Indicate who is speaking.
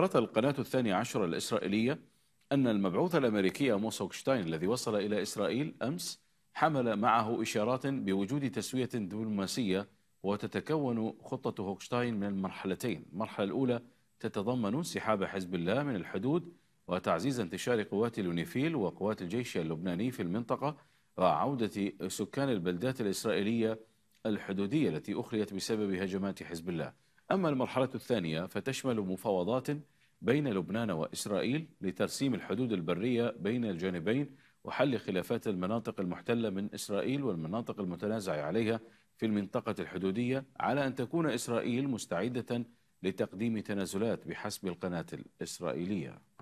Speaker 1: أشارت القناة الثانية عشر الإسرائيلية أن المبعوث الأمريكي موسوك شتاين الذي وصل إلى إسرائيل أمس حمل معه إشارات بوجود تسوية دبلوماسية وتتكون خطة هوكشتاين من المرحلتين المرحلة الأولى تتضمن انسحاب حزب الله من الحدود وتعزيز انتشار قوات اليونيفيل وقوات الجيش اللبناني في المنطقة وعودة سكان البلدات الإسرائيلية الحدودية التي أخليت بسبب هجمات حزب الله أما المرحلة الثانية فتشمل مفاوضات بين لبنان وإسرائيل لترسيم الحدود البرية بين الجانبين وحل خلافات المناطق المحتلة من إسرائيل والمناطق المتنازع عليها في المنطقة الحدودية على أن تكون إسرائيل مستعدة لتقديم تنازلات بحسب القناة الإسرائيلية